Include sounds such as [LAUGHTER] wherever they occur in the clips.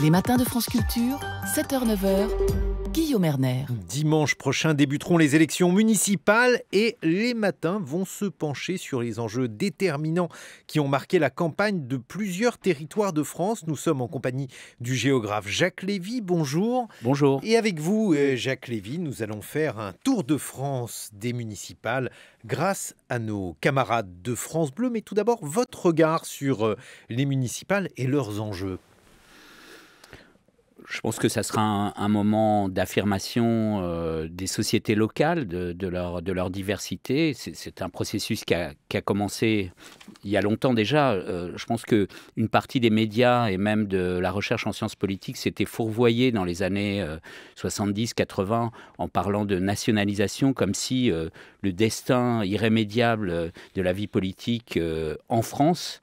Les matins de France Culture, 7h-9h, Guillaume Erner. Dimanche prochain débuteront les élections municipales et les matins vont se pencher sur les enjeux déterminants qui ont marqué la campagne de plusieurs territoires de France. Nous sommes en compagnie du géographe Jacques Lévy. Bonjour. Bonjour. Et avec vous, euh, Jacques Lévy, nous allons faire un tour de France des municipales grâce à nos camarades de France Bleu. Mais tout d'abord, votre regard sur euh, les municipales et leurs enjeux je pense que ça sera un, moment d'affirmation euh, des sociétés locales, de, leur, diversité. C'est un processus qui a, commencé il y a longtemps déjà. Euh, je pense qu'une partie des médias et même de la recherche en sciences politiques s'était fourvoyée dans les années 70-80 euh, en parlant de nationalisation, comme si le destin irrémédiable de la vie politique en France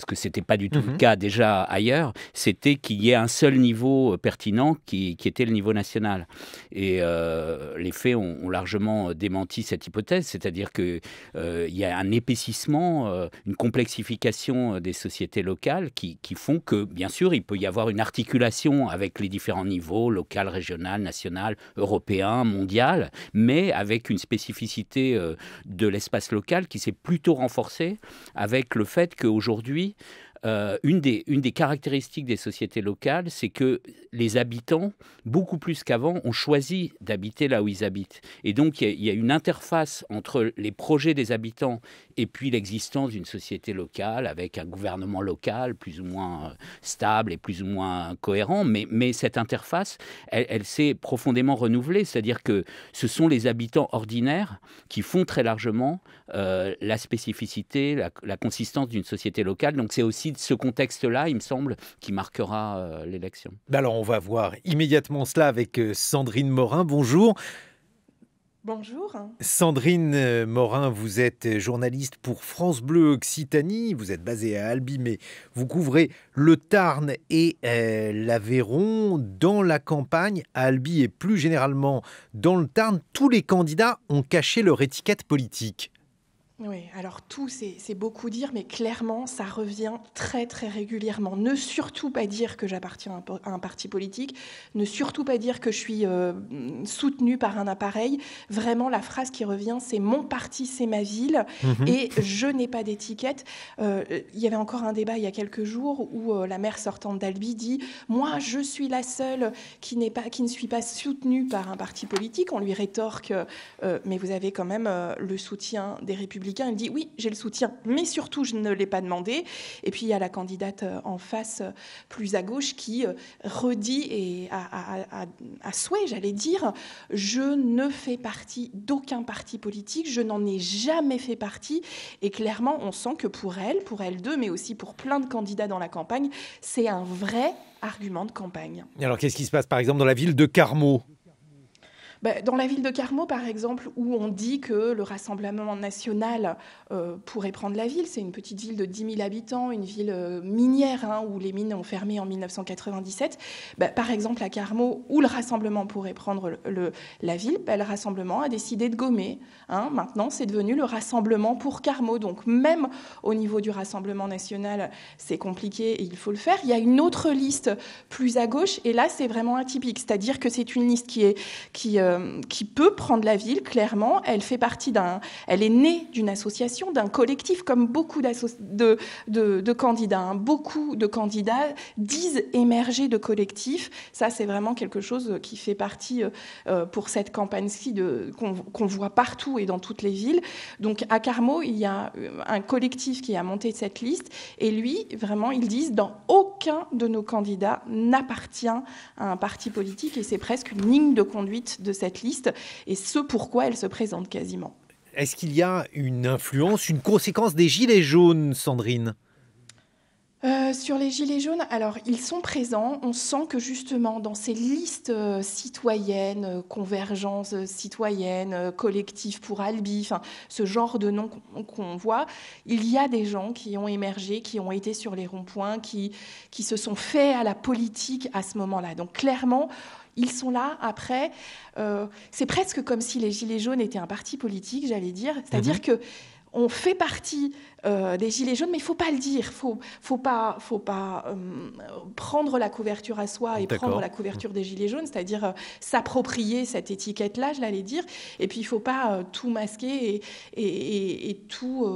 parce que ce n'était pas du tout le mhm. cas déjà ailleurs, c'était qu'il y ait un seul niveau euh, pertinent qui, était le niveau national. Et euh, les faits ont, largement euh, démenti cette hypothèse, c'est-à-dire qu'il euh, y a un épaississement, une complexification des sociétés locales qui, qui, font que, bien sûr, il peut y avoir une articulation avec les différents niveaux, local, régional, national, européen, mondial, mais avec une spécificité de l'espace local qui s'est plutôt renforcée avec le fait qu'aujourd'hui, Merci. Euh, une, des, une des caractéristiques des sociétés locales, c'est que les habitants, beaucoup plus qu'avant, ont choisi d'habiter là où ils habitent. Et donc, il y, a une interface entre les projets des habitants et puis l'existence d'une société locale avec un gouvernement local plus ou moins euh, stable et plus ou moins cohérent. Mais, mais cette interface, elle, s'est profondément renouvelée. C'est-à-dire que ce sont les habitants ordinaires qui font très largement euh, la spécificité, la, la consistance d'une société locale. Donc, c'est aussi de ce contexte-là, il me semble, qui marquera euh, l'élection. Ben alors on va voir immédiatement cela avec euh, Sandrine Morin. Bonjour. Bonjour. Sandrine euh, Morin, vous êtes journaliste pour France Bleu Occitanie. Vous êtes basée à Albi, mais vous couvrez le Tarn et l'Aveyron dans la campagne à Albi et plus généralement dans le Tarn. Tous les candidats ont caché leur étiquette politique. Oui, alors tout, c'est beaucoup dire, mais clairement, ça revient très très régulièrement. Ne surtout pas dire que j'appartiens à, un parti politique, ne surtout pas dire que je suis euh, soutenue par un appareil. Vraiment, la phrase qui revient, c'est mon parti, c'est ma ville, mhm. et je n'ai pas d'étiquette. Euh, il y avait encore un débat il y a quelques jours où euh, la maire sortante d'Albi dit, moi, je suis la seule qui, pas, qui ne suis pas soutenue par un parti politique. On lui rétorque, mais vous avez quand même le soutien des républicains il dit oui, j'ai le soutien, mais surtout, je ne l'ai pas demandé. Et puis, il y a la candidate euh, en face, euh, plus à gauche, qui euh, redit et a souhait, j'allais dire, je ne fais partie d'aucun parti politique, je n'en ai jamais fait partie. Et clairement, on sent que pour elle, pour elle deux, mais aussi pour plein de candidats dans la campagne, c'est un vrai argument de campagne. alors, qu'est-ce qui se passe, par exemple, dans la ville de Carmaux bah, dans la ville de Carmo, par exemple, où on dit que le Rassemblement national euh, pourrait prendre la ville, c'est une petite ville de 10 000 habitants, une ville euh, minière hein, où les mines ont fermé en 1997. Bah, par exemple, à Carmo, où le Rassemblement pourrait prendre le, la ville, bah, le Rassemblement a décidé de gommer. Hein. Maintenant, c'est devenu le Rassemblement pour Carmo. Donc, même au niveau du Rassemblement national, c'est compliqué et il faut le faire. Il y a une autre liste plus à gauche, et là, c'est vraiment atypique. C'est-à-dire que c'est une liste qui est. Qui, euh, euh, qui peut prendre la ville, clairement. Elle fait partie d'un. Elle est née d'une association, d'un collectif, comme beaucoup de, de, candidats. Hein. Beaucoup de candidats disent émerger de collectifs. Ça, c'est vraiment quelque chose qui fait partie euh, euh, pour cette campagne-ci qu'on voit partout et dans toutes les villes. Donc, à Carmo, il y a un collectif qui a monté cette liste. Et lui, vraiment, ils disent dans aucun de nos candidats n'appartient à un parti politique. Et c'est presque une ligne de conduite de, cette liste et ce pourquoi elle se présente quasiment. Est-ce qu'il y a une influence, une conséquence des Gilets jaunes, Sandrine euh, sur les Gilets jaunes, alors ils sont présents. On sent que justement dans ces listes euh, citoyennes, euh, convergence citoyenne, citoyennes, collectifs pour Albi, ce genre de noms qu'on voit, il y a des gens qui ont émergé, qui ont été sur les ronds-points, qui, qui se sont faits à la politique à ce moment-là. Donc clairement, ils sont là après. Euh, c'est presque comme si les Gilets jaunes étaient un parti politique, j'allais dire. C'est-à-dire qu'on mhm. que on fait partie euh, des gilets jaunes, mais il faut pas le dire. Faut, faut pas, faut pas euh, prendre la couverture à soi et prendre la couverture des gilets jaunes, c'est-à-dire s'approprier cette étiquette-là, je l'allais dire. Et puis il faut pas tout masquer et, et, et tout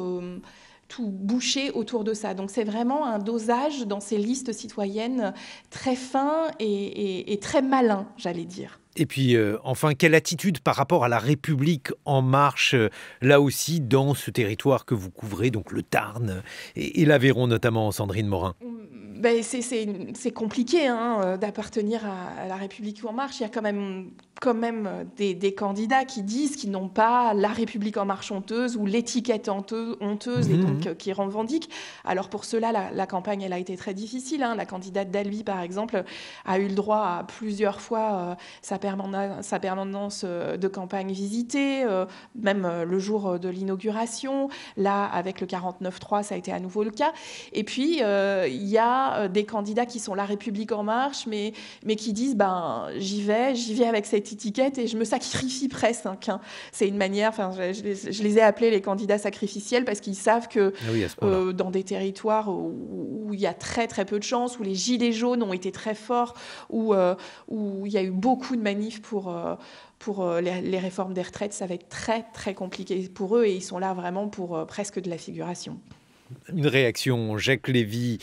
tout boucher autour de ça. Donc c'est vraiment un dosage dans ces listes citoyennes très fin et, très malin, j'allais dire. Et puis, euh, enfin, quelle attitude par rapport à la République en marche, euh, là aussi, dans ce territoire que vous couvrez, donc le Tarn et, et l'Aveyron notamment, Sandrine Morin ben, c'est compliqué hein, euh, d'appartenir à, la République en marche. Il y a quand même, quand même euh, des, candidats qui disent qu'ils n'ont pas la République en marche honteuse ou l'étiquette honteuse, et mhm. donc euh, qui revendiquent. Alors pour cela, la, campagne, elle a été très difficile. Hein. La candidate d'Albi, par exemple, a eu le droit à plusieurs fois sa, permanence, sa permanence de campagne visitée, même le jour de l'inauguration. Là, avec le 49-3 ça a été à nouveau le cas. Et puis, il y a euh, des candidats qui sont La République en marche, mais, mais qui disent ben, j'y vais, j'y vais avec cette étiquette et je me sacrifie presque. Hein, C'est une manière, enfin, je, les ai appelés les candidats sacrificiels parce qu'ils savent que ah euh, dans des territoires où, il y a très très peu de chance où les gilets jaunes ont été très forts, où, euh, où il y a eu beaucoup de manifs pour. pour les, réformes des retraites, ça va être très très compliqué pour eux et ils sont là vraiment pour presque de la figuration. Une réaction, Jacques Lévy.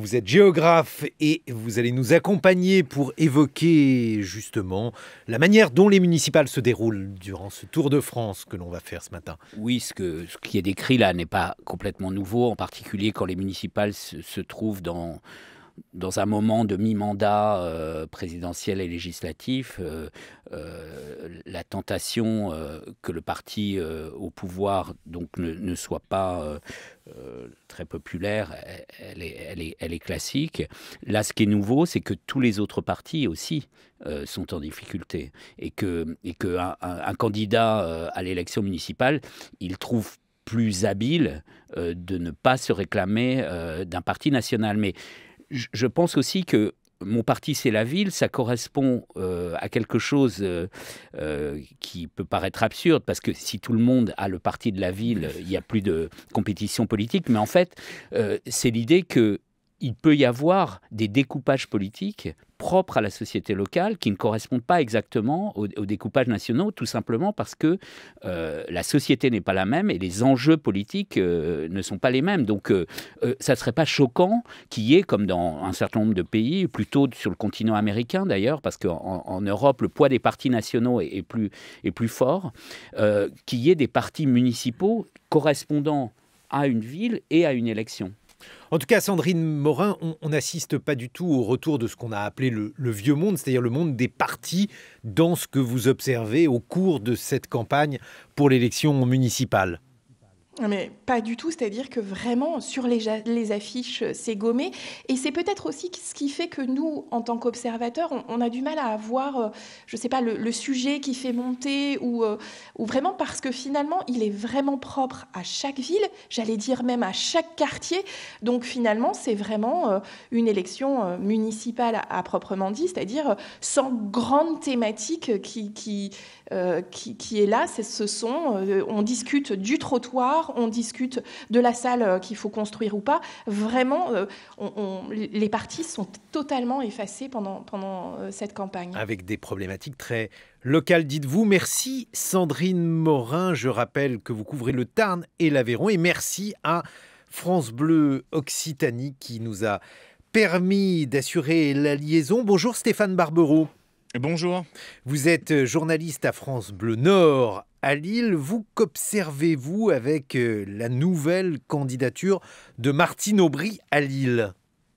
Vous êtes géographe et vous allez nous accompagner pour évoquer justement la manière dont les municipales se déroulent durant ce Tour de France que l'on va faire ce matin. Oui, ce, qui est décrit là n'est pas complètement nouveau, en particulier quand les municipales se trouvent dans dans un moment de mi-mandat euh, présidentiel et législatif, euh, euh, la tentation que le parti au pouvoir donc ne, soit pas très populaire, elle est, elle, est, classique. Là, ce qui est nouveau, c'est que tous les autres partis aussi sont en difficulté et que, et que un candidat à l'élection municipale, il trouve plus habile de ne pas se réclamer d'un parti national. Mais je pense aussi que mon parti, c'est la ville, ça correspond euh, à quelque chose euh, euh, qui peut paraître absurde, parce que si tout le monde a le parti de la ville, il n'y a plus de compétition politique, mais en fait, c'est l'idée que il peut y avoir des découpages politiques propres à la société locale qui ne correspondent pas exactement aux, découpages nationaux, tout simplement parce que euh, la société n'est pas la même et les enjeux politiques euh, ne sont pas les mêmes. Donc, euh, ça ne serait pas choquant qu'il y ait, comme dans un certain nombre de pays, plutôt sur le continent américain d'ailleurs, parce qu'en Europe, le poids des partis nationaux est plus fort, qu'il y ait des partis municipaux correspondant à une ville et à une élection. En tout cas, Sandrine Morin, on n'assiste pas du tout au retour de ce qu'on a appelé le, vieux monde, c'est-à-dire le monde des partis dans ce que vous observez au cours de cette campagne pour l'élection municipale. Mais pas du tout, c'est-à-dire que vraiment, sur les, les affiches, euh, c'est gommé. Et c'est peut-être aussi ce qui fait que nous, en tant qu'observateurs, on, a du mal à avoir, euh, je ne sais pas, le, sujet qui fait monter, ou, euh, ou vraiment parce que finalement, il est vraiment propre à chaque ville, j'allais dire même à chaque quartier. Donc finalement, c'est vraiment une élection municipale à, proprement dit, c'est-à-dire sans grande thématique qui, qui euh, qui, est là, c'est ce sont, euh, on discute du trottoir, on discute de la salle euh, qu'il faut construire ou pas. Vraiment, on, les parties sont totalement effacées pendant, pendant cette campagne. Avec des problématiques très locales, dites-vous. Merci Sandrine Morin. Je rappelle que vous couvrez le Tarn et l'Aveyron. Et merci à France Bleu Occitanie qui nous a permis d'assurer la liaison. Bonjour Stéphane Barbereau. Bonjour. Vous êtes euh, journaliste à France Bleu Nord à Lille. Vous qu'observez-vous avec euh, la nouvelle candidature de Martine Aubry à Lille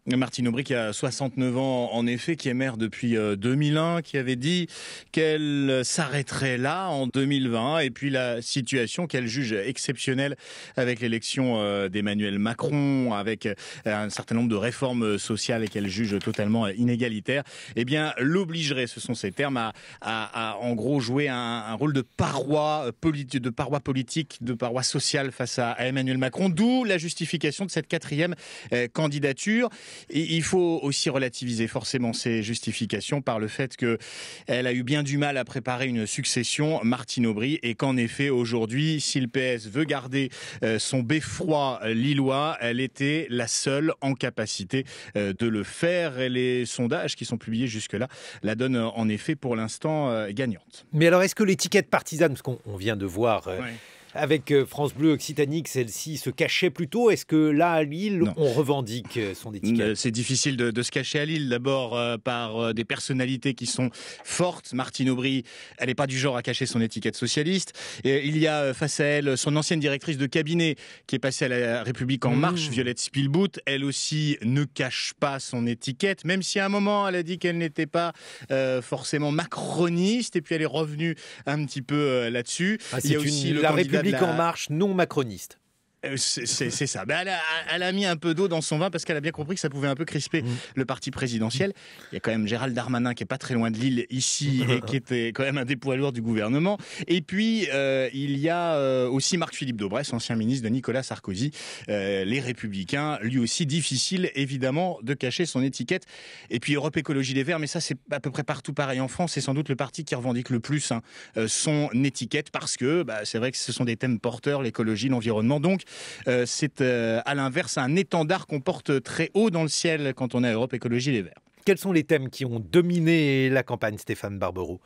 Martine Aubry qui a 69 ans en effet, qui est maire depuis 2001, euh, qui avait dit qu'elle s'arrêterait là en 2020 et puis la situation qu'elle juge exceptionnelle avec l'élection euh, d'Emmanuel Macron, avec euh, un certain nombre de réformes sociales qu'elle juge totalement inégalitaire. eh bien l'obligerait, ce sont ses termes, à, en gros jouer un, rôle de paroi, de politique, de paroi sociale face à, à Emmanuel Macron, d'où la justification de cette quatrième candidature il faut aussi relativiser forcément ces justifications par le fait qu'elle a eu bien du mal à préparer une succession, Martine Aubry, et qu'en effet, aujourd'hui, si le PS veut garder euh, son beffroi euh, lillois, elle était la seule en capacité euh, de le faire. Et les sondages qui sont publiés jusque-là la donnent en effet pour l'instant gagnante. Mais alors, est-ce que l'étiquette partisane, parce qu'on vient de voir... Avec euh, France Bleu Occitanie, celle-ci se cachait plutôt. Est-ce que là, à Lille, on revendique euh, son étiquette C'est difficile de, se cacher à Lille, d'abord euh, par des personnalités qui sont fortes. Martine Aubry, elle n'est pas du genre à cacher son étiquette socialiste. Et il y a face à elle son ancienne directrice de cabinet qui est passée à la République en mmh. marche, Violette Spielboot. Elle aussi ne cache pas son étiquette, même si à un moment, elle a dit qu'elle n'était pas forcément macroniste. Et puis, elle est revenue un petit peu là-dessus. Ah, il y a aussi le la République en marche non macroniste. Euh, c'est ça. Ben, elle, a, mis un peu d'eau dans son vin parce qu'elle a bien compris que ça pouvait un peu crisper mmh. le parti présidentiel. Il y a quand même Gérald Darmanin qui est pas très loin de Lille ici et qui [LAUGHS] était quand même un des poids lourds du gouvernement. Et puis euh, il y a euh, aussi Marc-Philippe Daubresse, ancien ministre de Nicolas Sarkozy, les Républicains, lui aussi difficile évidemment de cacher son étiquette. Et puis Europe Écologie des Verts, mais ça c'est à peu près partout pareil en France, c'est sans doute le parti qui revendique le plus hein, son étiquette parce que bah, c'est vrai que ce sont des thèmes porteurs, l'écologie, l'environnement. Donc euh, c'est euh, à l'inverse un étendard qu'on porte très haut dans le ciel quand on est à Europe Écologie Les Verts. Quels sont les thèmes qui ont dominé la campagne, Stéphane Barbero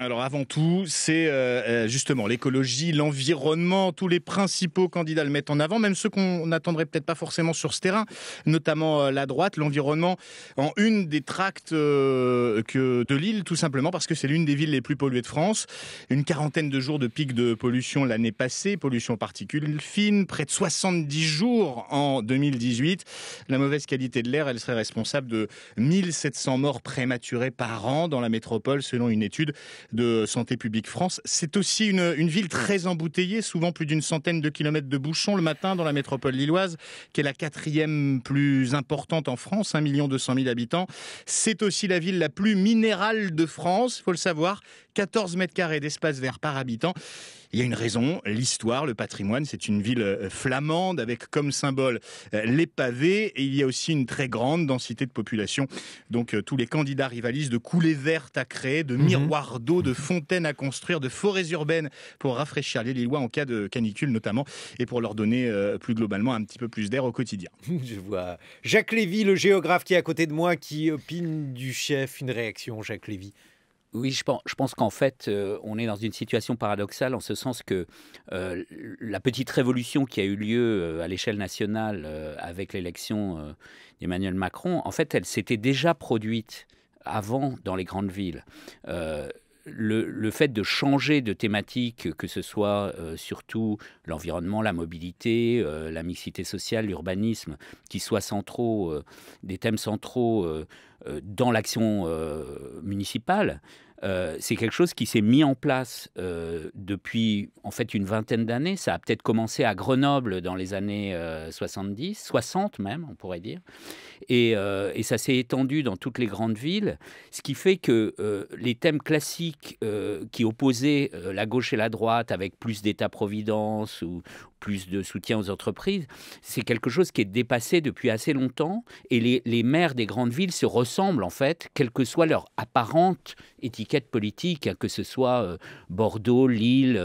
alors avant tout, c'est euh, euh, justement l'écologie, l'environnement, tous les principaux candidats le mettent en avant, même ceux qu'on n'attendrait peut-être pas forcément sur ce terrain, notamment euh, la droite, l'environnement en une des tracts que de Lille tout simplement parce que c'est l'une des villes les plus polluées de France. Une quarantaine de jours de pic de pollution l'année passée, pollution particules fine, près de 70 jours en 2018. La mauvaise qualité de l'air, elle serait responsable de 1700 morts prématurées par an dans la métropole selon une étude de Santé publique France. C'est aussi une, ville très embouteillée, souvent plus d'une centaine de kilomètres de bouchons le matin dans la métropole lilloise, qui est la quatrième plus importante en France, 1 million 200 000 habitants. C'est aussi la ville la plus minérale de France, il faut le savoir, 14 mètres carrés d'espace vert par habitant. Il y a une raison, l'histoire, le patrimoine. C'est une ville euh, flamande avec comme symbole euh, les pavés et il y a aussi une très grande densité de population. Donc euh, tous les candidats rivalisent de coulées vertes à créer, de mhm. miroirs d'eau, de fontaines à construire, de forêts urbaines pour rafraîchir les Lillois en cas de canicule notamment et pour leur donner plus globalement un petit peu plus d'air au quotidien. [LAUGHS] Je vois Jacques Lévy, le géographe qui est à côté de moi, qui opine du chef. Une réaction, Jacques Lévy oui, je pense, je pense qu'en fait, euh, on est dans une situation paradoxale en ce sens que euh, la petite révolution qui a eu lieu euh, à l'échelle nationale avec l'élection d'Emmanuel Macron, en fait, elle s'était déjà produite avant dans les grandes villes le, fait de changer de thématique, que ce soit euh, surtout l'environnement, la mobilité, euh, la mixité sociale, l'urbanisme, qui soient centraux, euh, des thèmes centraux dans l'action municipale, c'est quelque chose qui s'est mis en place depuis en fait une vingtaine d'années. Ça a peut-être commencé à Grenoble dans les années 70, 60 même, on pourrait dire. Euh, et, ça s'est étendu dans toutes les grandes villes, ce qui fait que euh, les thèmes classiques euh, qui opposaient la gauche et la droite avec plus d'État-providence ou plus de soutien aux entreprises, c'est quelque chose qui est dépassé depuis assez longtemps. Et les, maires des grandes villes se ressemblent, en fait, quelle que soit leur apparente étiquette politique, hein, que ce soit Bordeaux, Lille,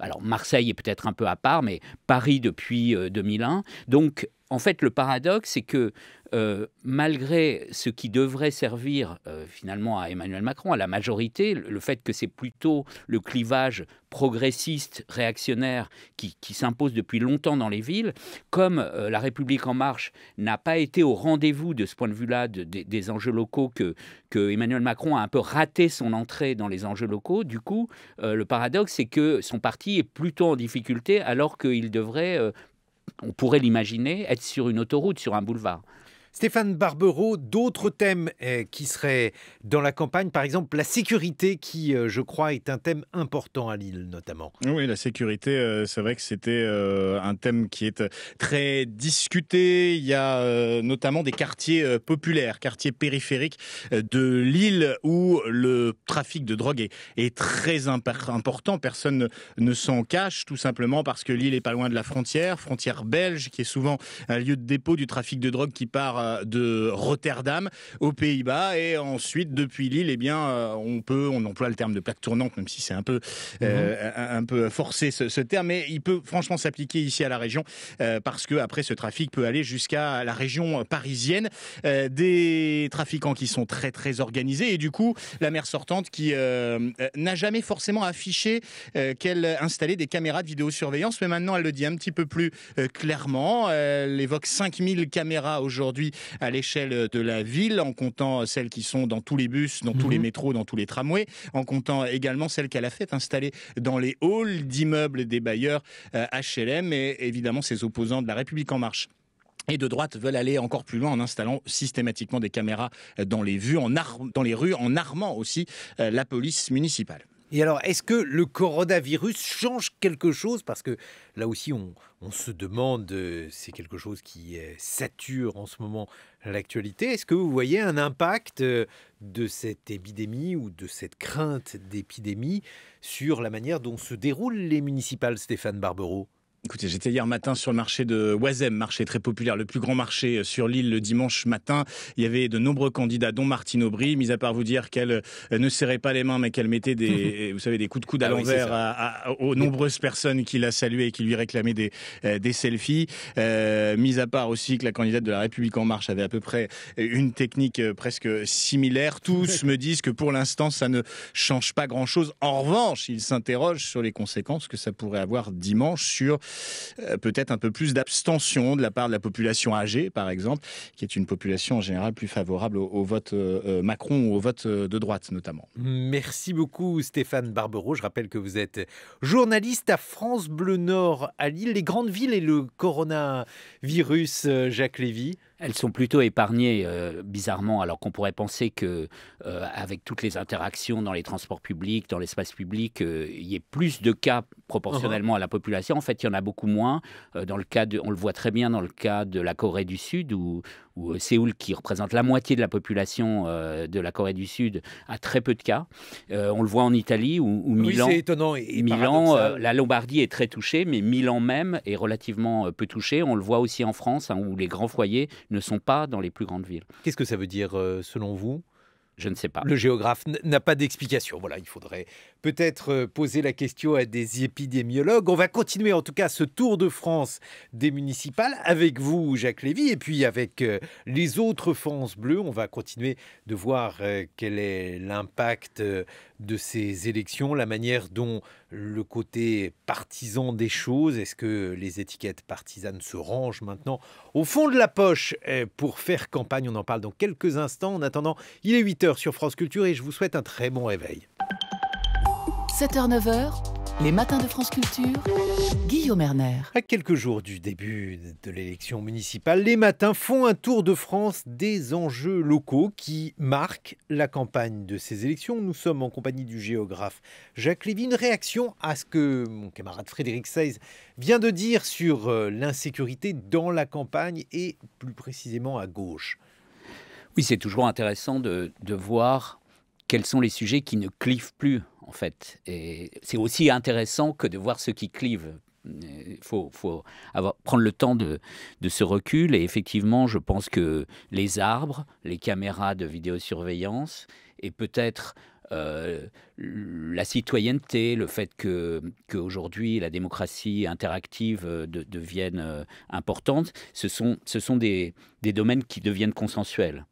alors Marseille est peut-être un peu à part, mais Paris depuis 2001. Donc, en fait, le paradoxe, c'est que euh, malgré ce qui devrait servir euh, finalement à Emmanuel Macron, à la majorité, le fait que c'est plutôt le clivage progressiste, réactionnaire qui, s'impose depuis longtemps dans les villes, comme euh, La République en marche n'a pas été au rendez-vous de ce point de vue-là des enjeux locaux, que, que, Emmanuel Macron a un peu raté son entrée dans les enjeux locaux, du coup, le paradoxe, c'est que son parti est plutôt en difficulté alors qu'il devrait on pourrait l'imaginer, être sur une autoroute, sur un boulevard. Stéphane Barbereau, d'autres thèmes euh, qui seraient dans la campagne, par exemple la sécurité qui, euh, je crois, est un thème important à Lille notamment. Oui, la sécurité, euh, c'est vrai que c'était un thème qui est très discuté. Il y a notamment des quartiers populaires, quartiers périphériques de Lille où le trafic de drogue est très important. Personne ne s'en cache, tout simplement parce que Lille est pas loin de la frontière, frontière belge, qui est souvent un lieu de dépôt du trafic de drogue qui part euh, de Rotterdam aux Pays-Bas et ensuite depuis Lille, et eh bien, euh, on peut, on emploie le terme de plaque tournante, même si c'est un peu, euh, mhm. un peu forcé ce, terme, mais il peut franchement s'appliquer ici à la région parce que après ce trafic peut aller jusqu'à la région parisienne, des trafiquants qui sont très très organisés et du coup la mère sortante qui n'a jamais forcément affiché qu'elle installait des caméras de vidéosurveillance, mais maintenant elle le dit un petit peu plus clairement, elle évoque 5000 caméras aujourd'hui à l'échelle de la ville, en comptant celles qui sont dans tous les bus, dans tous les mhm. métros, dans tous les tramways, en comptant également celles qu'elle a fait installer dans les halls d'immeubles des bailleurs HLM euh, et évidemment ses opposants de la République en marche et de droite veulent aller encore plus loin en installant systématiquement des caméras dans les, vues, en dans les rues, en armant aussi euh, la police municipale. Et alors, est-ce que le coronavirus change quelque chose Parce que là aussi, on, se demande, euh, c'est quelque chose qui sature en ce moment l'actualité. Est-ce que vous voyez un impact euh, de cette épidémie ou de cette crainte d'épidémie sur la manière dont se déroulent les municipales, Stéphane Barbero Écoutez, j'étais hier matin sur le marché de Wazem, marché très populaire, le plus grand marché euh, sur l'île le dimanche matin. Il y avait de nombreux candidats, dont Martine Aubry, mis à part vous dire qu'elle euh, ne serrait pas les mains, mais qu'elle mettait des, [LAUGHS] euh, vous savez, des coups de coude ah à l'envers aux nombreuses personnes qui l'a saluaient et qui lui réclamaient des, selfies. mis à part aussi que la candidate de la République En Marche avait à peu près une technique presque similaire. Tous [LAUGHS] me disent que pour l'instant, ça ne change pas grand-chose. En revanche, ils s'interrogent sur les conséquences que ça pourrait avoir dimanche sur euh, peut-être un peu plus d'abstention de la part de la population âgée, par exemple, qui est une population en général plus favorable au, vote euh, euh, Macron ou au vote de droite, notamment. Merci beaucoup, Stéphane Barbereau. Je rappelle que vous êtes journaliste à France Bleu Nord, à Lille, les grandes villes et le coronavirus, Jacques Lévy. Elles sont plutôt épargnées, bizarrement, alors qu'on pourrait penser que, avec toutes les interactions dans les transports publics, dans l'espace public, il y ait plus de cas proportionnellement à la population. En fait, il y en a beaucoup moins. Euh, dans le cas de, on le voit très bien dans le cas de la Corée du Sud, où, euh, Séoul, qui représente la moitié de la population euh, de la Corée du Sud, a très peu de cas. on le voit en Italie, où, Milan. Milan, étonnant Milan la Lombardie est très touchée, mais Milan même est relativement peu touché. On le voit aussi en France, hein, où les grands foyers ne sont pas dans les plus grandes villes. Qu'est-ce que ça veut dire, selon vous je ne sais pas. Le géographe n'a pas d'explication. Voilà, il faudrait peut-être euh, poser la question à des épidémiologues. On va continuer en tout cas ce tour de France des municipales avec vous, Jacques Lévy, et puis avec euh, les autres France Bleues. On va continuer de voir euh, quel est l'impact de ces élections, la manière dont le côté partisan des choses, est-ce que les étiquettes partisanes se rangent maintenant au fond de la poche eh, pour faire campagne On en parle dans quelques instants. En attendant, il est 8h sur France Culture et je vous souhaite un très bon réveil. 7h-9h, les matins de France Culture, Guillaume Erner. À quelques jours du début de l'élection municipale, les matins font un tour de France des enjeux locaux qui marquent la campagne de ces élections. Nous sommes en compagnie du géographe Jacques Lévy. Une réaction à ce que mon camarade Frédéric Seize vient de dire sur euh, l'insécurité dans la campagne et plus précisément à gauche. Oui, c'est toujours intéressant de, de voir quels sont les sujets qui ne clivent plus en fait. Et c'est aussi intéressant que de voir ce qui clive. Euh, il faut, faut prendre le temps de, ce recul. Et effectivement, je pense que les arbres, les caméras de vidéosurveillance et peut-être euh, la citoyenneté, le fait que qu'aujourd'hui la démocratie interactive euh, devienne importante, ce sont, des, domaines qui deviennent consensuels.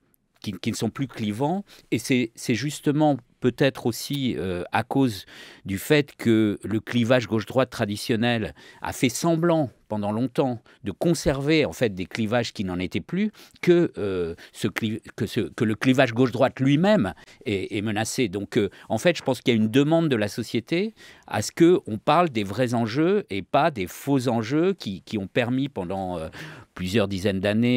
Qui, qui, ne sont plus clivants. Et c'est justement peut-être aussi euh, à cause du fait que le clivage gauche-droite traditionnel a fait semblant pendant longtemps de conserver en fait des clivages qui n'en étaient plus, que, euh, ce que, ce, que, le clivage gauche-droite lui-même est, menacé. Donc euh, en fait, je pense qu'il y a une demande de la société à ce qu'on parle des vrais enjeux et pas des faux enjeux qui, ont permis pendant euh, plusieurs dizaines d'années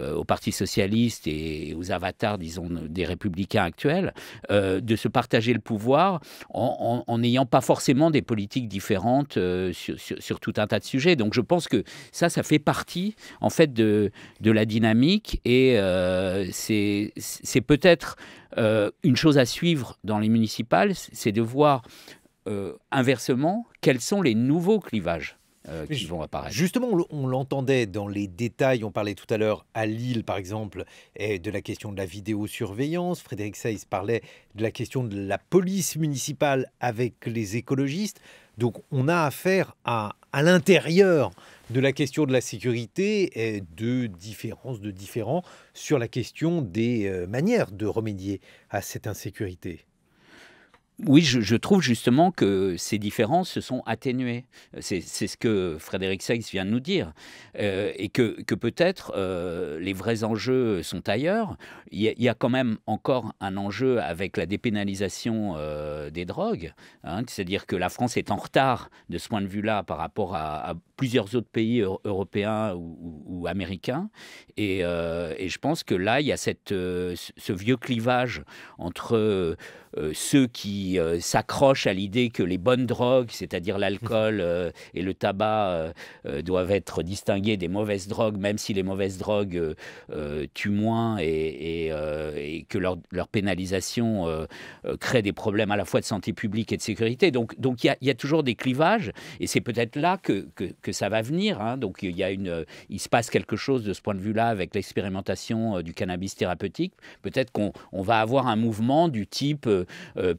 au Parti socialiste et aux avatars, disons, des républicains actuels, de se partager le pouvoir en n'ayant pas forcément des politiques différentes sur, sur, tout un tas de sujets. Donc, je pense que ça, ça fait partie en fait de, de la dynamique et euh, c'est c'est peut-être euh, une chose à suivre dans les municipales, c'est de voir euh, inversement quels sont les nouveaux clivages. qui vont apparaître. Justement, on l'entendait dans les détails. On parlait tout à l'heure à Lille, par exemple, de la question de la vidéosurveillance. Frédéric Seyss parlait de la question de la police municipale avec les écologistes. Donc, on a affaire à à l'intérieur de la question de la sécurité et de différences de différents sur la question des euh, manières de remédier à cette insécurité oui, je, trouve justement que ces différences se sont atténuées. C'est ce que Frédéric Seix vient de nous dire. Euh, et que, peut-être euh, les vrais enjeux sont ailleurs. Il y, a quand même encore un enjeu avec la dépénalisation euh, des drogues. Hein. C'est-à-dire que la France est en retard de ce point de vue-là par rapport à, plusieurs autres pays européens ou, américains. Et, je pense que là, il y a cette, ce vieux clivage entre ceux qui euh, s'accroche à l'idée que les bonnes drogues, c'est-à-dire l'alcool [LAUGHS] euh, et le tabac, euh, doivent être distinguées des mauvaises drogues, même si les mauvaises drogues tuent moins et, que leur, pénalisation crée des problèmes à la fois de santé publique et de sécurité. Donc il y, a, toujours des clivages et c'est peut-être là que, ça va venir. Hein. Donc il, y une, il se passe quelque chose de ce point de vue-là avec l'expérimentation du cannabis thérapeutique. Peut-être qu'on va avoir un mouvement du type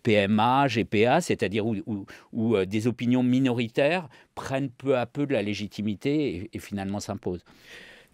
PMA GPA, c'est-à-dire où, euh, des opinions minoritaires prennent peu à peu de la légitimité et, finalement s'imposent.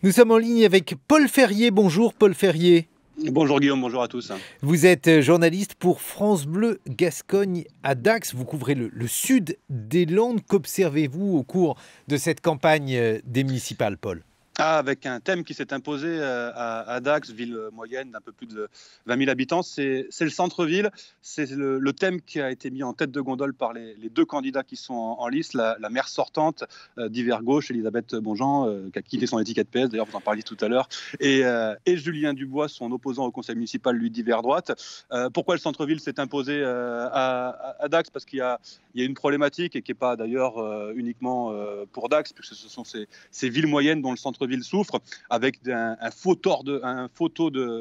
Nous sommes en ligne avec Paul Ferrier. Bonjour Paul Ferrier. Bonjour Guillaume, bonjour à tous. Vous êtes euh, journaliste pour France Bleu Gascogne à Dax. Vous couvrez le sud des Landes. Qu'observez-vous au cours de cette campagne euh, des municipales, Paul ah, avec un thème qui s'est imposé euh, à, Dax, ville euh, moyenne d'un peu plus de 20 000 habitants. C'est le centre-ville. C'est le, thème qui a été mis en tête de gondole par les, deux candidats qui sont en, lice. La, la, maire sortante euh, d'hiver gauche, Elisabeth Bonjean, qui a quitté son étiquette PS, d'ailleurs, vous en parliez tout à l'heure, et, Julien Dubois, son opposant au conseil municipal, lui d'hiver droite. pourquoi le centre-ville s'est imposé à, Dax Parce qu'il y, a, une problématique, et qui n'est pas d'ailleurs uniquement pour Dax, puisque ce sont ces, ces villes moyennes dont le centre-ville ville souffre, avec un, un, faux de, un photo de,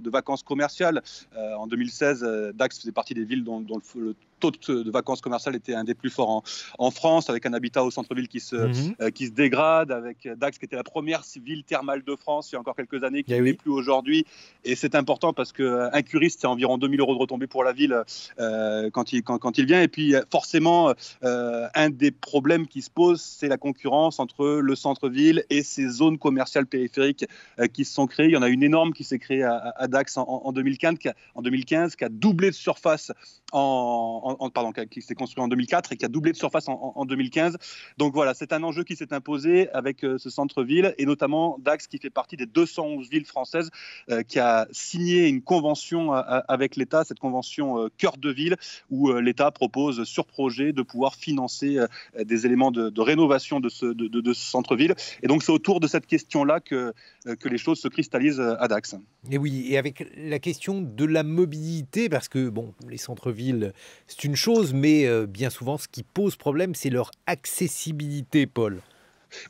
de, vacances commerciales. Euh, en 2016, euh, Dax faisait partie des villes dont, le, le taux de, vacances commerciales était un des plus forts en, France, avec un habitat au centre-ville qui, se, mhm. euh, qui se dégrade, avec Dax qui était la première ville thermale de France il y a encore quelques années, qui eh n'est plus aujourd'hui. Et c'est important parce qu'un euh, curiste, c'est environ 2000 euros de retombées pour la ville euh, quand, il, quand, il vient. Et puis forcément, un des problèmes qui se pose, c'est la concurrence entre le centre-ville et ces zones commerciales périphériques qui se sont créées. Il y en a une énorme qui s'est créée à, Dax en, 2015, qui a, en 2015, qui a doublé de surface en, en pardon, qui s'est construit en 2004 et qui a doublé de surface en, 2015. Donc voilà, c'est un enjeu qui s'est imposé avec euh, ce centre-ville et notamment Dax qui fait partie des 211 villes françaises euh, qui a signé une convention euh, avec l'État, cette convention cœur de ville où l'État propose sur projet de pouvoir financer des éléments de, rénovation de de, de ce centre-ville. Et donc c'est autour de cette question-là que euh, que les choses se cristallisent euh, à Dax. Et oui, et avec la question de la mobilité, parce que bon, les centres-villes, c'est une chose, mais euh, bien souvent, ce qui pose problème, c'est leur accessibilité, Paul.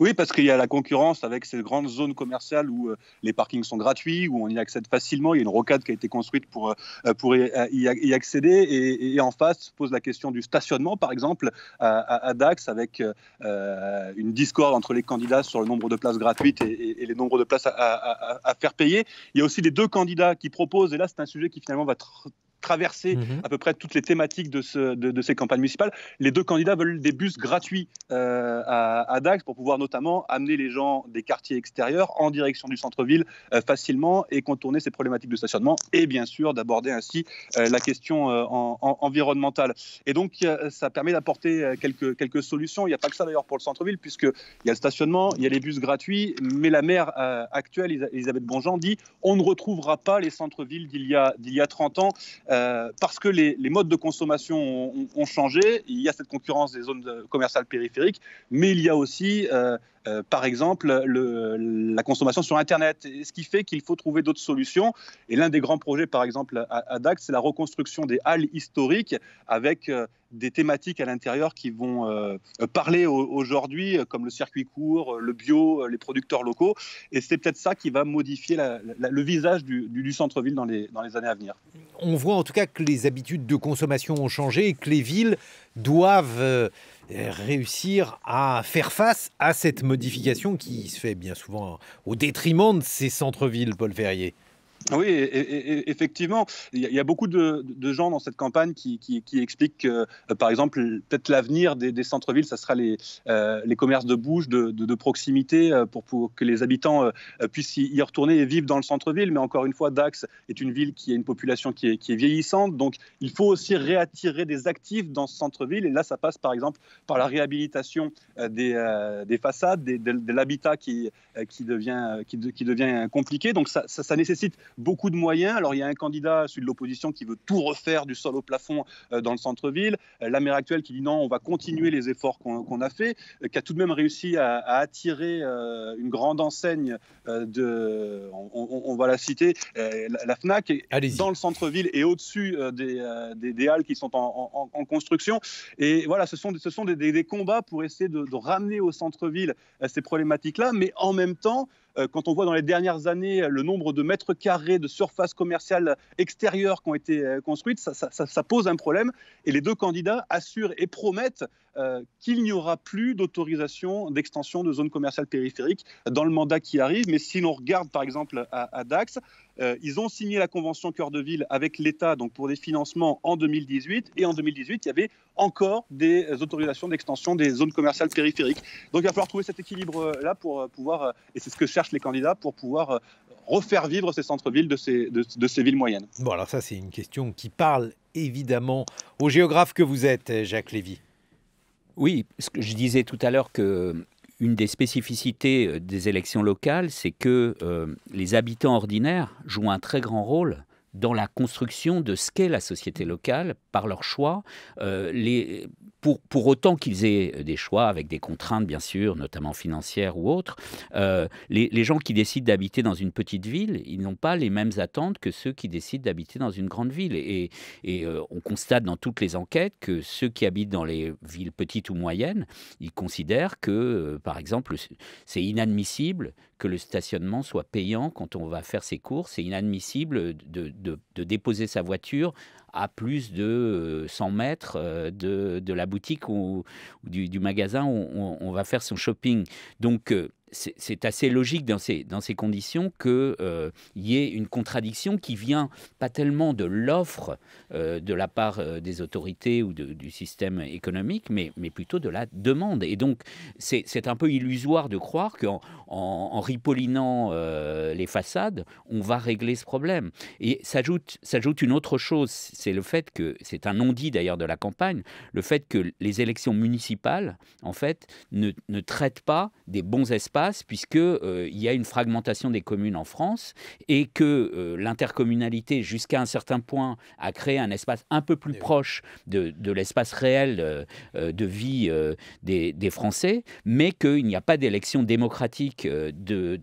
Oui, parce qu'il y a la concurrence avec ces grandes zones commerciales où euh, les parkings sont gratuits, où on y accède facilement. Il y a une rocade qui a été construite pour, euh, euh, pour y, accéder. Et, en face, se pose la question du stationnement, par exemple, à, Dax, avec une discorde entre les candidats sur le nombre de places gratuites et, et, les nombres de places à, faire payer. Il y a aussi les deux candidats qui proposent, et là c'est un sujet qui finalement va traverser mhm. à peu près toutes les thématiques de, de, ces campagnes municipales. Les deux candidats veulent des bus gratuits euh, à, Dax pour pouvoir notamment amener les gens des quartiers extérieurs en direction du centre-ville euh, facilement et contourner ces problématiques de stationnement et bien sûr d'aborder ainsi euh, la question en, environnementale. Et donc ça permet d'apporter quelques, quelques solutions. Il n'y a pas que ça d'ailleurs pour le centre-ville puisqu'il y a le stationnement, il y a les bus gratuits, mais la maire actuelle, Elisabeth Bonjean, dit on ne retrouvera pas les centres-villes d'il y, a, y a 30 ans. Euh, parce que les, modes de consommation ont, changé, il y a cette concurrence des zones commerciales périphériques, mais il y a aussi euh, euh, par exemple la consommation sur Internet. ce qui fait qu'il faut trouver d'autres solutions. Et l'un des grands projets, par exemple, à, Dax, c'est la reconstruction des halles historiques avec euh, des thématiques à l'intérieur qui vont euh, parler aujourd'hui, comme le circuit court, le bio, les producteurs locaux. Et c'est peut-être ça qui va modifier le visage du, centre-ville dans les années à venir. On voit en tout cas que les habitudes de consommation ont changé et que les villes doivent euh, réussir à faire face à cette modification qui se fait bien souvent au détriment de ces centres-villes, Paul Ferrier oui, effectivement, il y, a beaucoup de, gens dans cette campagne qui, expliquent que, euh, par exemple, peut-être l'avenir des, centres-villes, ça sera euh, les, commerces de bouche, de, proximité, euh, pour, que les habitants puissent y, retourner et vivre dans le centre-ville. Mais encore une fois, Dax est une ville qui a une population qui est, vieillissante, donc il faut aussi réattirer des actifs dans ce centre-ville. Et là, ça passe par exemple par la réhabilitation des, façades, de, l'habitat qui, devient, compliqué. Donc ça nécessite beaucoup de moyens. Alors il y a un candidat, celui de l'opposition, qui veut tout refaire du sol au plafond euh, dans le centre-ville. Euh, la maire actuelle qui dit non, on va continuer les efforts qu'on a faits, euh, qui a tout de même réussi à, attirer une grande enseigne de, on, va la citer, la, Fnac, dans le centre-ville et au-dessus des, halles qui sont en, construction. Et voilà, ce sont, des, combats pour essayer de ramener au centre-ville ces problématiques-là, mais en même temps, euh, quand on voit dans les dernières années euh, le nombre de mètres carrés de surface commerciale extérieure qui ont été euh, construites, ça, pose un problème. Et les deux candidats assurent et promettent qu'il n'y aura plus d'autorisation d'extension de zones commerciales périphériques dans le mandat qui arrive. Mais si l'on regarde par exemple à Dax, euh, ils ont signé la convention cœur de ville avec l'État donc pour des financements en 2018 et en 2018 il y avait encore des autorisations d'extension des zones commerciales périphériques. Donc il va falloir trouver cet équilibre là pour euh, pouvoir euh, et c'est ce que cherchent les candidats pour pouvoir refaire vivre ces centres-villes de ces, de, ces villes moyennes. Bon alors ça c'est une question qui parle évidemment au géographe que vous êtes Jacques Lévy. Oui, ce que je disais tout à l'heure que une des spécificités euh, des élections locales, c'est que euh, les habitants ordinaires jouent un très grand rôle dans la construction de ce qu'est la société locale par leur choix. Euh, pour, autant qu'ils aient euh, des choix avec des contraintes, bien sûr, notamment financières ou autres, euh, les, gens qui décident d'habiter dans une petite ville, ils n'ont pas les mêmes attentes que ceux qui décident d'habiter dans une grande ville. Et, et euh, on constate dans toutes les enquêtes que ceux qui habitent dans les villes petites ou moyennes, ils considèrent que, par exemple, c'est inadmissible que le stationnement soit payant quand on va faire ses courses. C'est inadmissible de, de déposer sa voiture à plus de 100 euh, mètres euh, de, la boutique ou, du, magasin où on, va faire son shopping. Donc, euh, c'est assez logique dans ces, dans ces conditions qu'il euh, y ait une contradiction qui vient pas tellement de l'offre euh, de la part euh, des autorités ou du système économique, mais, mais plutôt de la demande. Et donc, c'est un peu illusoire de croire qu'en en, en, ripollinant les façades, on va régler ce problème. Et s'ajoute une autre chose, c'est le fait que, c'est un non-dit d'ailleurs de la campagne, le fait que les élections municipales, en fait, ne, ne traitent pas des bons espaces puisque puisqu'il euh, y a une fragmentation des communes en France et que euh, l'intercommunalité, jusqu'à un certain point, a créé un espace un peu plus eh proche de, l'espace réel euh, de vie des, Français, mais qu'il n'y a pas d'élection démocratique de,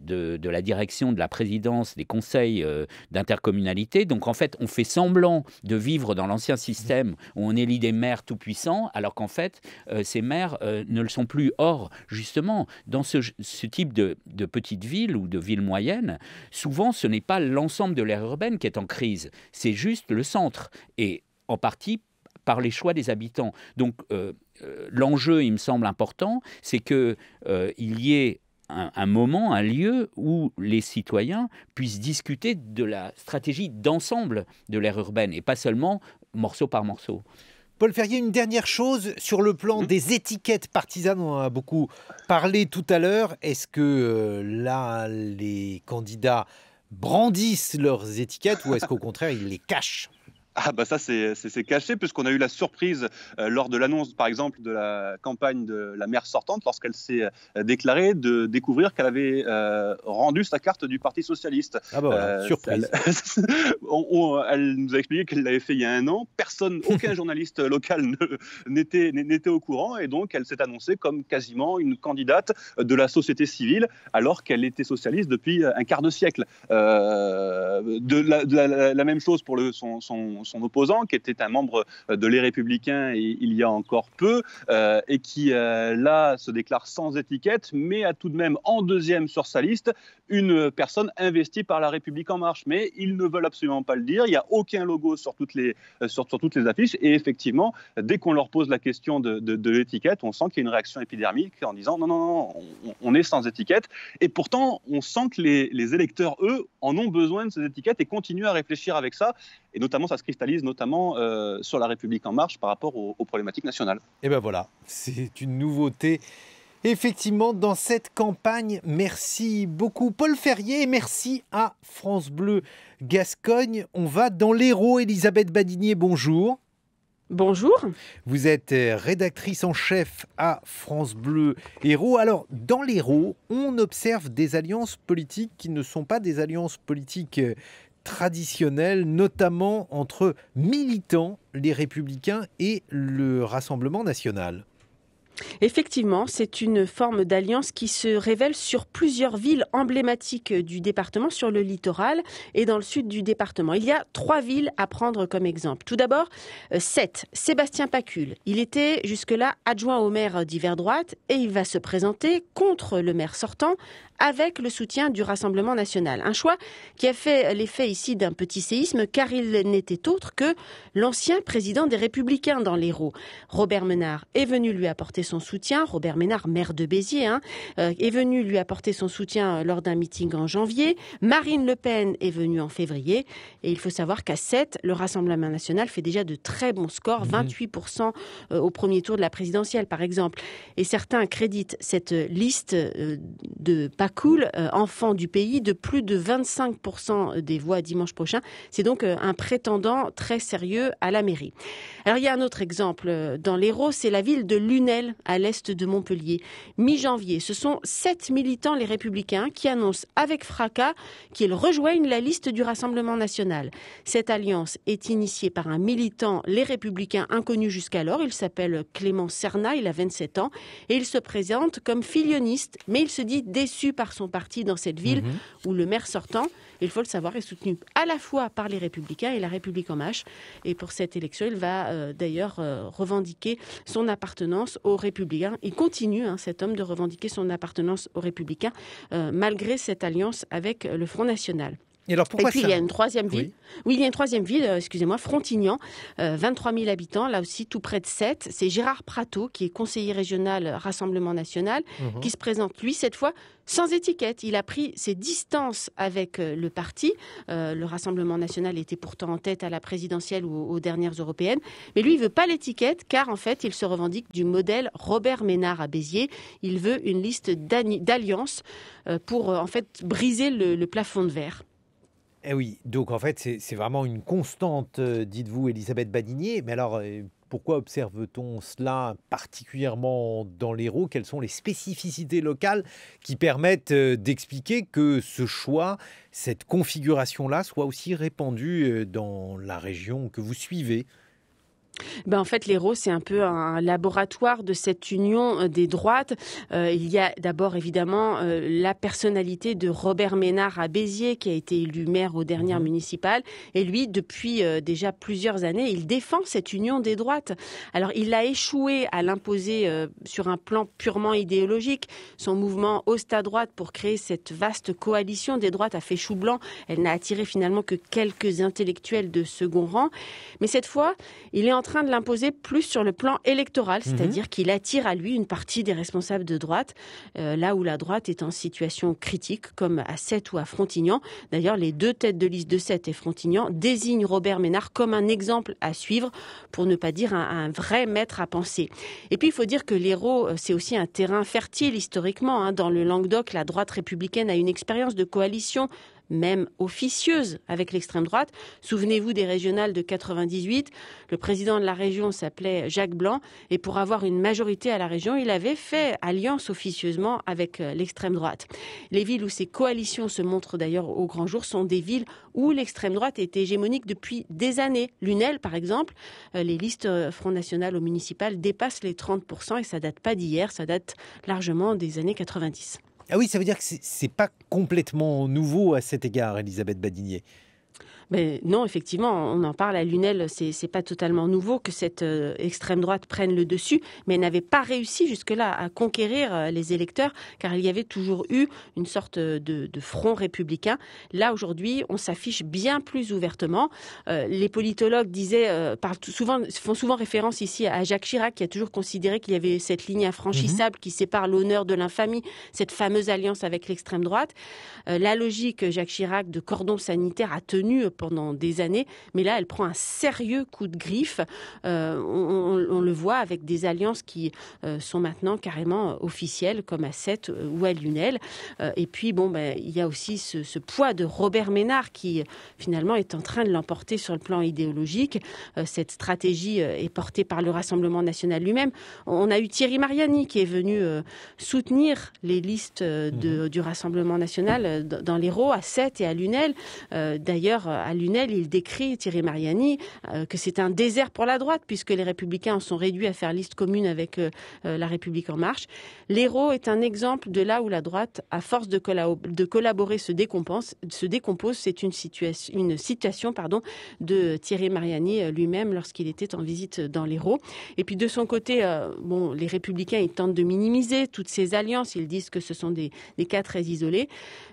la direction, de la présidence, des conseils d'intercommunalité. Donc en fait, on fait semblant de vivre dans l'ancien système où on élit des maires tout-puissants, alors qu'en fait, ces maires ne le sont plus. Or, justement, dans ce type de, de petites villes ou de villes moyennes, souvent ce n'est pas l'ensemble de l'aire urbaine qui est en crise, c'est juste le centre, et en partie par les choix des habitants. Donc euh, euh, l'enjeu, il me semble important, c'est qu'il euh, y ait un, un, moment, un lieu où les citoyens puissent discuter de la stratégie d'ensemble de l'aire urbaine, et pas seulement morceau par morceau. Paul Ferrier, une dernière chose sur le plan mmh. des étiquettes partisanes. On en a beaucoup parlé tout à l'heure. Est-ce que euh, là, les candidats brandissent leurs étiquettes ou est-ce qu'au contraire, ils les cachent ah bah ça c'est caché puisqu'on a eu la surprise euh, lors de l'annonce par exemple de la campagne de la maire sortante lorsqu'elle s'est euh, déclarée de découvrir qu'elle avait euh, rendu sa carte du Parti socialiste. Ah bah surprise. [LAUGHS] Elle, nous a expliqué qu'elle l'avait fait il y a un an. Personne, [LAUGHS] aucun journaliste local n'était au courant et donc elle s'est annoncée comme quasiment une candidate de la société civile alors qu'elle était socialiste depuis un quart de siècle. de, la, la, même chose pour le, son, son son opposant, qui était un membre euh, de Les Républicains il y a encore peu, euh, et qui euh, là se déclare sans étiquette, mais a tout de même en deuxième sur sa liste une personne investie par La République en marche. Mais ils ne veulent absolument pas le dire, il n'y a aucun logo sur toutes les, sur, toutes les affiches, et effectivement, dès qu'on leur pose la question de, l'étiquette, on sent qu'il y a une réaction épidermique en disant non, non, non, on, est sans étiquette. Et pourtant, on sent que les, les électeurs, eux, en ont besoin de ces étiquettes et continuent à réfléchir avec ça. Et notamment, ça se cristallise notamment euh, sur la République en marche par rapport aux, problématiques nationales. Et eh ben voilà, c'est une nouveauté. Effectivement, dans cette campagne, merci beaucoup Paul Ferrier, merci à France Bleu Gascogne. On va dans l'Hérault. Elisabeth Badinier, bonjour. Bonjour. Vous êtes euh, rédactrice en chef à France Bleu Héros. Alors, dans l'Hérault, on observe des alliances politiques qui ne sont pas des alliances politiques euh, traditionnelle, notamment entre militants, les républicains et le Rassemblement national. Effectivement, c'est une forme d'alliance qui se révèle sur plusieurs villes emblématiques du département, sur le littoral et dans le sud du département. Il y a trois villes à prendre comme exemple. Tout d'abord, euh, Sept, Sébastien Pacul. Il était jusque-là adjoint au maire d'hiver droite et il va se présenter contre le maire sortant avec le soutien du Rassemblement national. Un choix qui a fait l'effet ici d'un petit séisme car il n'était autre que l'ancien président des Républicains dans l'Hérault. Robert Menard est venu lui apporter son soutien. Robert Menard, maire de Béziers, hein, euh, est venu lui apporter son soutien euh, lors d'un meeting en janvier. Marine Le Pen est venue en février. Et il faut savoir qu'à 7, le Rassemblement national fait déjà de très bons scores, 28% mmh. euh, au premier tour de la présidentielle par exemple. Et certains créditent cette liste de pas cool euh, enfant du pays, de plus de 25% des voix dimanche prochain. C'est donc euh, un prétendant très sérieux à la mairie. Alors il y a un autre exemple euh, dans l'Hérault, c'est la ville de Lunel, à l'est de Montpellier. Mi-janvier, ce sont sept militants les républicains qui annoncent avec fracas qu'ils rejoignent la liste du Rassemblement national. Cette alliance est initiée par un militant les républicains inconnu jusqu'alors. Il s'appelle Clément Cerna, il a 27 ans et il se présente comme filioniste, mais il se dit déçu par son parti dans cette ville mhm. où le maire sortant, il faut le savoir, est soutenu à la fois par les Républicains et la République en marche. Et pour cette élection, il va euh, d'ailleurs euh, revendiquer son appartenance aux Républicains. Il continue, hein, cet homme, de revendiquer son appartenance aux Républicains, euh, malgré cette alliance avec le Front National. Et, puis il y a une troisième ville. Oui. il y a une troisième ville, euh, excusez-moi, Frontignan, 23 euh, 000 habitants, là aussi tout près de 7. C'est Gérard Prato, qui est conseiller régional euh, Rassemblement National, mhm. qui se présente, lui, cette fois, sans étiquette. Il a pris ses distances avec le parti. le Rassemblement National était pourtant en tête à la présidentielle ou aux dernières européennes. Mais lui, il veut pas l'étiquette, car en fait, il se revendique du modèle Robert Ménard à Béziers. Il veut une liste d'alliances pour, en fait, briser le plafond de verre. Eh oui, donc en fait, c'est vraiment une constante, euh, dites-vous, Elisabeth Badinier. Mais alors, euh, pourquoi observe-t-on cela particulièrement dans les l'Hérault Quelles sont les spécificités locales qui permettent euh, d'expliquer que ce choix, cette configuration-là, soit aussi répandue dans la région que vous suivez ben en fait, l'Hérault, c'est un peu un laboratoire de cette union euh, des droites. Euh, il y a d'abord, évidemment, euh, la personnalité de Robert Ménard à Béziers, qui a été élu maire aux dernières mhm. municipales. Et lui, depuis déjà plusieurs années, il défend cette union des droites. Alors, il a échoué à l'imposer sur un plan purement idéologique. Son mouvement Osta droite pour créer cette vaste coalition des droites a fait chou blanc. Elle n'a attiré finalement que quelques intellectuels de second rang. Mais cette fois, il est en train train de l'imposer plus sur le plan électoral, mhm. c'est-à-dire qu'il attire à lui une partie des responsables de droite, euh, là où la droite est en situation critique, comme à Sète ou à Frontignan. D'ailleurs, les deux têtes de liste de Sète et Frontignan désignent Robert Ménard comme un exemple à suivre, pour ne pas dire un, vrai maître à penser. Et puis, il faut dire que l'Hérault, euh, c'est aussi un terrain fertile historiquement. Hein. Dans le Languedoc, la droite républicaine a une expérience de coalition même officieuse avec l'extrême droite. Souvenez-vous des régionales de 98. Le président de la région s'appelait Jacques Blanc et pour avoir une majorité à la région, il avait fait alliance officieusement avec euh, l'extrême droite. Les villes où ces coalitions se montrent d'ailleurs au grand jour sont des villes où l'extrême droite est hégémonique depuis des années. Lunel, par exemple, euh, les listes euh, Front National au municipal dépassent les 30% et ça date pas d'hier, ça date largement des années 90. Ah oui, ça veut dire que c'est pas complètement nouveau à cet égard, Elisabeth Badinier non, effectivement, on en parle à Lunel, c'est, pas totalement nouveau que cette euh, extrême droite prenne le dessus, mais elle n'avait pas réussi jusque-là à conquérir euh, les électeurs, car il y avait toujours eu une sorte de, front républicain. Là, aujourd'hui, on s'affiche bien plus ouvertement. Euh, les politologues disaient, parlent souvent, font souvent référence ici à Jacques Chirac, qui a toujours considéré qu'il y avait cette ligne infranchissable mhm. qui sépare l'honneur de l'infamie, cette fameuse alliance avec l'extrême droite. la logique, Jacques Chirac, de cordon sanitaire a tenu pendant des années, mais là, elle prend un sérieux coup de griffe. Euh, on, le voit avec des alliances qui euh, sont maintenant carrément officielles, comme à Sète euh, ou à Lunel. et puis, bon, ben, il y a aussi ce, poids de Robert Ménard qui, finalement, est en train de l'emporter sur le plan idéologique. cette stratégie est portée par le Rassemblement national lui-même. On a eu Thierry Mariani qui est venu soutenir les listes mhm. du Rassemblement national dans l'Hérault, à Sète et à Lunel. D'ailleurs, Lunel, il décrit, Thierry Mariani, euh, que c'est un désert pour la droite, puisque les républicains en sont réduits à faire liste commune avec euh, euh, la République en marche. L'Hérault est un exemple de là où la droite, à force de, collaborer, se, décompose. C'est une, situation, une pardon, de Thierry Mariani lui-même lorsqu'il était en visite dans l'Hérault. Et puis de son côté, bon, les républicains, tentent de minimiser toutes ces alliances. Ils disent que ce sont des, des cas très isolés.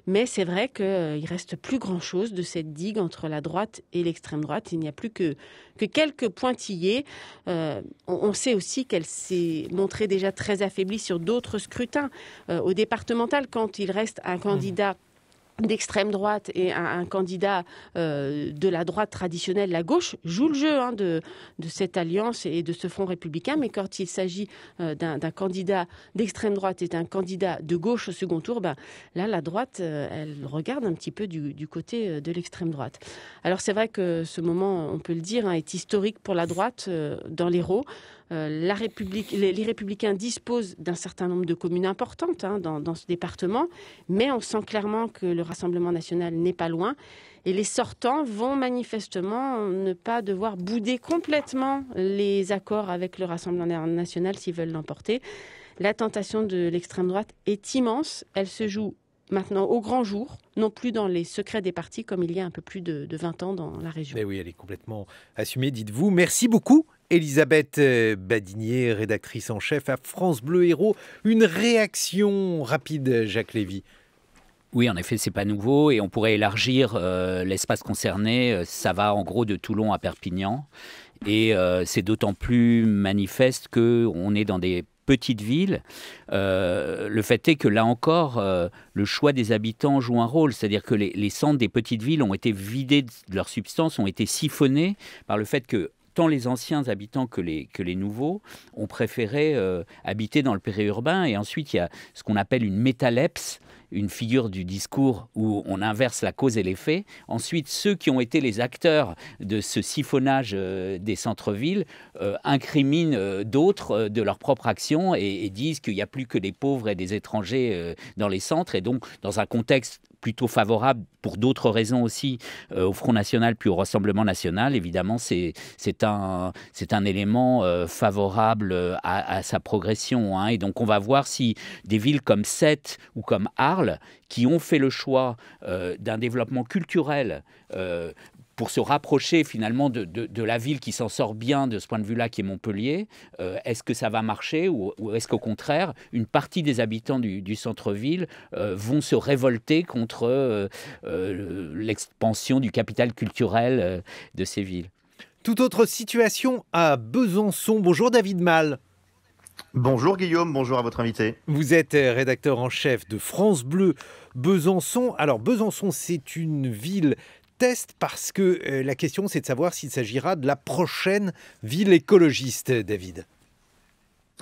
Mais c'est vrai qu'il reste plus grand-chose de cette digue entre la droite et l'extrême droite. Il n'y a plus que, que quelques pointillés. Euh, on, sait aussi qu'elle s'est montrée déjà très affaiblie sur d'autres scrutins. Euh, au départemental, quand il reste un mmh. candidat d'extrême droite et un, candidat euh, de la droite traditionnelle, la gauche, joue le jeu hein, de, cette alliance et de ce front républicain. Mais quand il s'agit euh, d'un candidat d'extrême droite et d'un candidat de gauche au second tour, ben, là, la droite, euh, elle regarde un petit peu du, côté de l'extrême droite. Alors c'est vrai que ce moment, on peut le dire, hein, est historique pour la droite dans l'Hérault. Euh, la République, les, Républicains disposent d'un certain nombre de communes importantes hein, dans, dans ce département, mais on sent clairement que le Rassemblement national n'est pas loin. Et les sortants vont manifestement ne pas devoir bouder complètement les accords avec le Rassemblement national s'ils veulent l'emporter. La tentation de l'extrême droite est immense. Elle se joue maintenant au grand jour, non plus dans les secrets des partis comme il y a un peu plus de, 20 ans dans la région. Mais oui, elle est complètement assumée, dites-vous. Merci beaucoup. Elisabeth euh, Badinier, rédactrice en chef à France Bleu Héros. Une réaction rapide, Jacques Lévy. Oui, en effet, c'est pas nouveau et on pourrait élargir euh, l'espace concerné. Euh, ça va en gros de Toulon à Perpignan et c'est d'autant plus manifeste qu'on est dans des petites villes, euh, le fait est que là encore, euh, le choix des habitants joue un rôle. C'est-à-dire que les, centres des petites villes ont été vidés de leur substance, ont été siphonnés par le fait que tant les anciens habitants que les, nouveaux ont préféré euh, habiter dans le périurbain. Et ensuite, il y a ce qu'on appelle une métalepse, une figure du discours où on inverse la cause et l'effet. Ensuite, ceux qui ont été les acteurs de ce siphonnage euh, des centres-villes euh, incriminent euh, d'autres de leur propre action et, et disent qu'il n'y a plus que des pauvres et des étrangers dans les centres. Et donc, dans un contexte plutôt favorable pour d'autres raisons aussi euh, au Front National puis au Rassemblement National. Évidemment, c'est un, un élément euh, favorable euh, à, sa progression. Hein. Et donc, on va voir si des villes comme Sète ou comme Arles, qui ont fait le choix d'un développement culturel pour se rapprocher finalement de, la ville qui s'en sort bien de ce point de vue-là, qui est Montpellier. Euh, est-ce que ça va marcher ou, est-ce qu'au contraire, une partie des habitants du, centre-ville euh, vont se révolter contre euh, l'expansion du capital culturel de ces villes Toute autre situation à Besançon. Bonjour David Mal. Bonjour Guillaume, bonjour à votre invité. Vous êtes rédacteur en chef de France Bleu Besançon. Alors Besançon, c'est une ville test parce que euh, la question c'est de savoir s'il s'agira de la prochaine ville écologiste, David.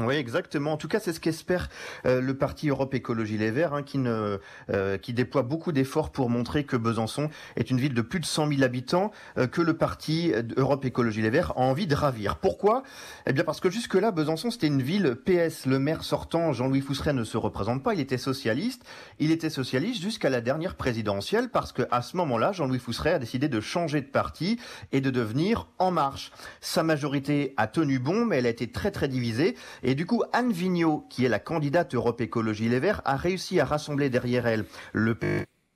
Oui, exactement. En tout cas, c'est ce qu'espère euh, le parti Europe Écologie Les Verts, hein, qui, ne, euh, qui déploie beaucoup d'efforts pour montrer que Besançon est une ville de plus de 100 000 habitants euh, que le parti Europe Écologie Les Verts a envie de ravir. Pourquoi Eh bien, parce que jusque-là, Besançon, c'était une ville PS. Le maire sortant, Jean-Louis Fousseret, ne se représente pas. Il était socialiste. Il était socialiste jusqu'à la dernière présidentielle, parce que à ce moment-là, Jean-Louis Fousseret a décidé de changer de parti et de devenir En Marche. Sa majorité a tenu bon, mais elle a été très très divisée. Et du coup, Anne Vigneault, qui est la candidate Europe Écologie Les Verts, a réussi à rassembler derrière elle le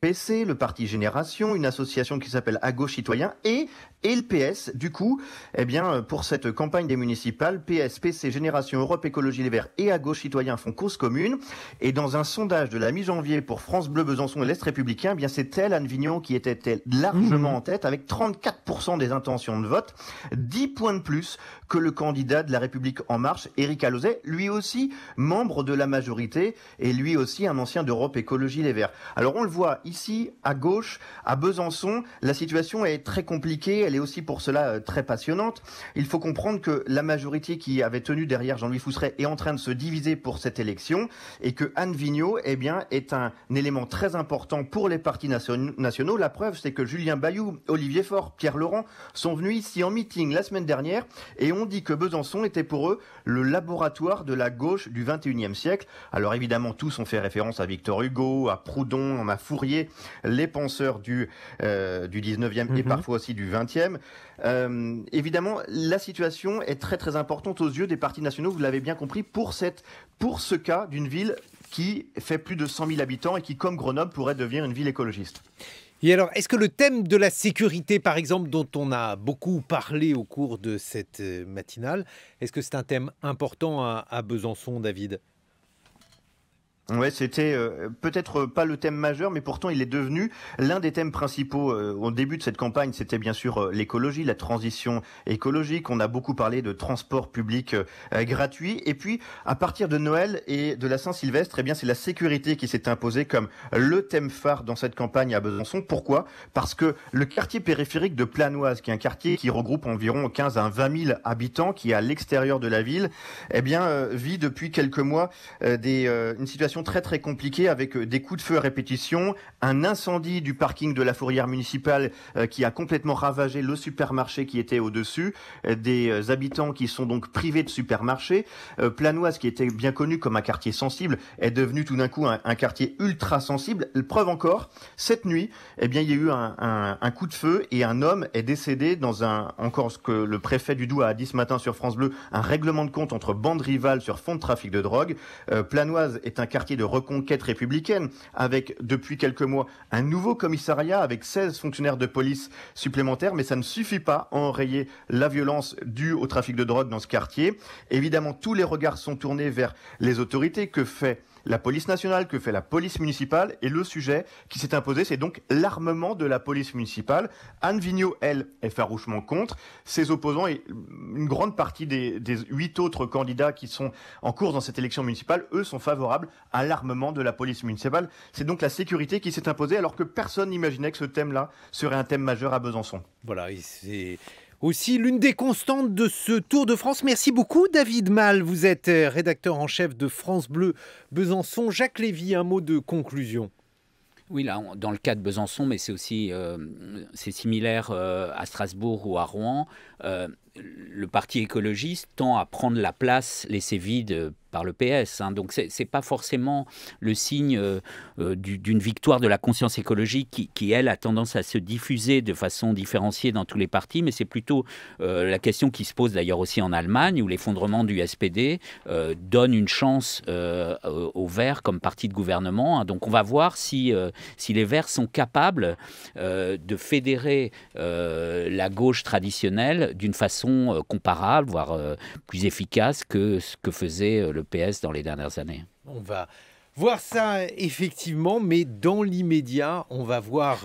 PC, le Parti Génération, une association qui s'appelle gauche Citoyen et, et le PS. Du coup, eh bien, pour cette campagne des municipales, PS, PC, Génération, Europe Écologie Les Verts et gauche Citoyen font cause commune. Et dans un sondage de la mi-janvier pour France Bleu Besançon et l'Est républicain, eh bien, c'est elle, Anne Vignon, qui était largement mmh. en tête avec 34% des intentions de vote, 10 points de plus que le candidat de la République En Marche, Éric Alauzet, lui aussi membre de la majorité et lui aussi un ancien d'Europe Écologie Les Verts. Alors, on le voit, ici, à gauche, à Besançon, la situation est très compliquée, elle est aussi pour cela euh, très passionnante. Il faut comprendre que la majorité qui avait tenu derrière Jean-Louis Fousseret est en train de se diviser pour cette élection et que Anne Vigneault eh bien, est un élément très important pour les partis nationaux. La preuve, c'est que Julien Bayou, Olivier Faure, Pierre Laurent sont venus ici en meeting la semaine dernière et ont dit que Besançon était pour eux le laboratoire de la gauche du 21e siècle. Alors évidemment, tous ont fait référence à Victor Hugo, à Proudhon, à Fourier, les penseurs du, euh, du 19e et mhm. parfois aussi du 20e. Euh, évidemment, la situation est très très importante aux yeux des partis nationaux, vous l'avez bien compris, pour, cette, pour ce cas d'une ville qui fait plus de 100 000 habitants et qui, comme Grenoble, pourrait devenir une ville écologiste. Et alors, est-ce que le thème de la sécurité, par exemple, dont on a beaucoup parlé au cours de cette euh, matinale, est-ce que c'est un thème important à Besançon, David Ouais, c'était euh, peut-être euh, pas le thème majeur, mais pourtant il est devenu l'un des thèmes principaux euh, au début de cette campagne. C'était bien sûr l'écologie, la transition écologique. On a beaucoup parlé de transport public gratuit. Et puis, à partir de Noël et de la Saint-Sylvestre, eh bien c'est la sécurité qui s'est imposée comme le thème phare dans cette campagne à Besançon. Pourquoi Parce que le quartier périphérique de Planoise, qui est un quartier qui regroupe environ 15 à 20 000 habitants, qui est à l'extérieur de la ville, eh bien vit depuis quelques mois des, une situation très très compliqué avec euh, des coups de feu à répétition, un incendie du parking de la fourrière municipale euh, qui a complètement ravagé le supermarché qui était au-dessus, euh, des habitants qui sont donc privés de supermarché. Planoise, qui était bien connu comme un quartier sensible, est devenu tout d'un coup un, quartier ultra sensible. Preuve encore, cette nuit, eh bien, il y a eu un, coup de feu et un homme est décédé dans un, encore ce que le préfet du Doubs a dit ce matin sur France Bleu, un règlement de compte entre bandes rivales sur fond de trafic de drogue. Planoise est un quartier de reconquête républicaine, avec depuis quelques mois un nouveau commissariat avec 16 fonctionnaires de police supplémentaires, mais ça ne suffit pas à enrayer la violence due au trafic de drogue dans ce quartier. Évidemment, tous les regards sont tournés vers les autorités. Que fait la police nationale, que fait la police municipale. Et le sujet qui s'est imposé, c'est donc l'armement de la police municipale. Anne Vigneault, elle, est farouchement contre. Ses opposants et une grande partie des, huit autres candidats qui sont en cours dans cette élection municipale, eux, sont favorables à l'armement de la police municipale. C'est donc la sécurité qui s'est imposée alors que personne n'imaginait que ce thème-là serait un thème majeur à Besançon. Voilà, et c'est aussi l'une des constantes de ce Tour de France. Merci beaucoup David Mal, vous êtes euh, rédacteur en chef de France Bleu Besançon. Jacques Lévy, un mot de conclusion. Oui, là, dans le cas de Besançon, mais c'est aussi euh, c'est similaire euh, à Strasbourg ou à Rouen. Euh, le parti écologiste tend à prendre la place laissée vide par le PS. Hein. Donc, ce n'est pas forcément le signe euh, euh, d'une victoire de la conscience écologique qui, elle, a tendance à se diffuser de façon différenciée dans tous les partis, mais c'est plutôt la question qui se pose d'ailleurs aussi en Allemagne, où l'effondrement du SPD donne une chance aux Verts comme parti de gouvernement. Hein. Donc, on va voir si, si les Verts sont capables de fédérer la gauche traditionnelle d'une façon euh, comparable, voire euh, plus efficace que ce que faisait euh, le PS dans les dernières années. On va voir ça effectivement, mais dans l'immédiat, on va voir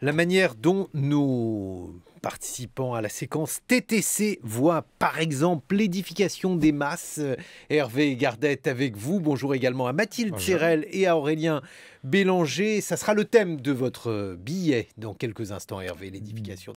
la manière dont nos participants à la séquence TTC voient par exemple l'édification des masses. Hervé Gardette avec vous. Bonjour également à Mathilde Sérel et à Aurélien Bélanger. Ça sera le thème de votre billet dans quelques instants, Hervé, mmh. l'édification.